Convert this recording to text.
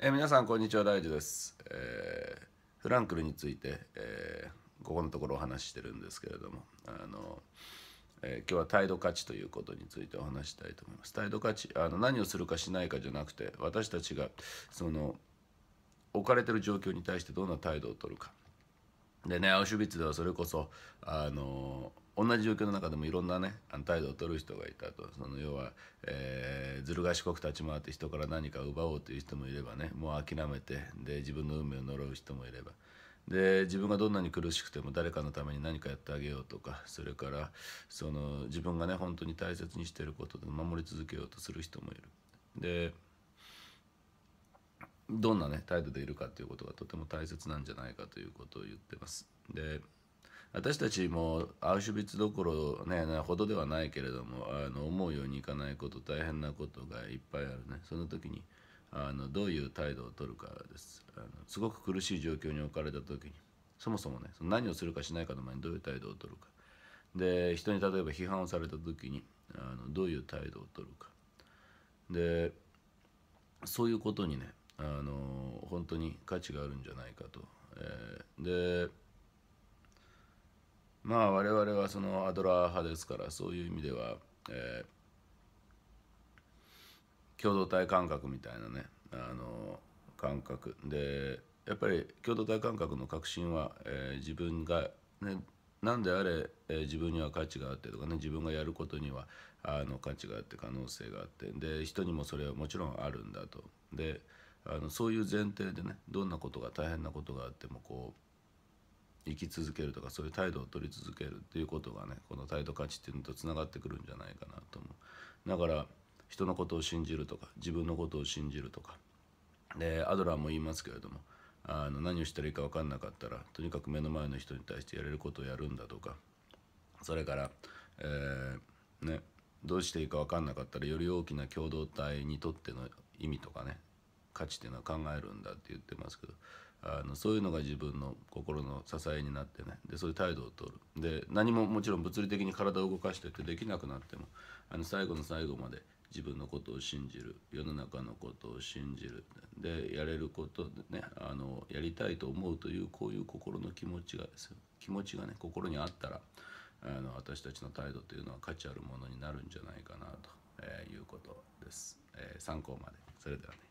えー、皆さんこんにちは大樹です、えー、フランクルについて、えー、ここのところお話ししてるんですけれどもあの、え今日は態度価値ということについてお話したいと思います態度価値あの何をするかしないかじゃなくて私たちがその置かれてる状況に対してどんな態度をとるかでねアウシュビッツではそれこそあの同じ状況の中でもいろんなね態度を取る人がいたとその要は、えー、ずる賢く立ち回って人から何か奪おうという人もいればねもう諦めてで自分の運命を呪う人もいればで自分がどんなに苦しくても誰かのために何かやってあげようとかそれからその自分がね本当に大切にしていることで守り続けようとする人もいる。でどんなね態度でいるかっていうことがとても大切なんじゃないかということを言ってます。で私たちもアウシュビッツどころねほどではないけれどもあの思うようにいかないこと大変なことがいっぱいあるねその時にあのどういう態度をとるかですあのすごく苦しい状況に置かれた時にそもそもねその何をするかしないかの前にどういう態度をとるかで人に例えば批判をされた時にあのどういう態度をとるかでそういうことにねあの本当に価値があるんじゃないかと。えー、でまあ我々はそのアドラー派ですからそういう意味では、えー、共同体感覚みたいなねあの感覚でやっぱり共同体感覚の核心は、えー、自分が、ね、何であれ、えー、自分には価値があってとかね自分がやることにはあの価値があって可能性があってで人にもそれはもちろんあるんだと。であのそういう前提でねどんなことが大変なことがあってもこう生き続けるとかそういう態度を取り続けるっていうことがねこの態度価値っていうのとつながってくるんじゃないかなと思うだから人のことを信じるとか自分のことを信じるとかでアドラーも言いますけれどもあの何をしたらいいか分かんなかったらとにかく目の前の人に対してやれることをやるんだとかそれから、えー、ねどうしていいか分かんなかったらより大きな共同体にとっての意味とかね価値っていうのは考えるんだって言ってますけどあのそういうのが自分の心の支えになってねでそういう態度をとるで何ももちろん物理的に体を動かしてってできなくなってもあの最後の最後まで自分のことを信じる世の中のことを信じるでやれることでねあのやりたいと思うというこういう心の気持ちがですよ気持ちがね心にあったらあの私たちの態度というのは価値あるものになるんじゃないかなということです。えー、参考までそれではね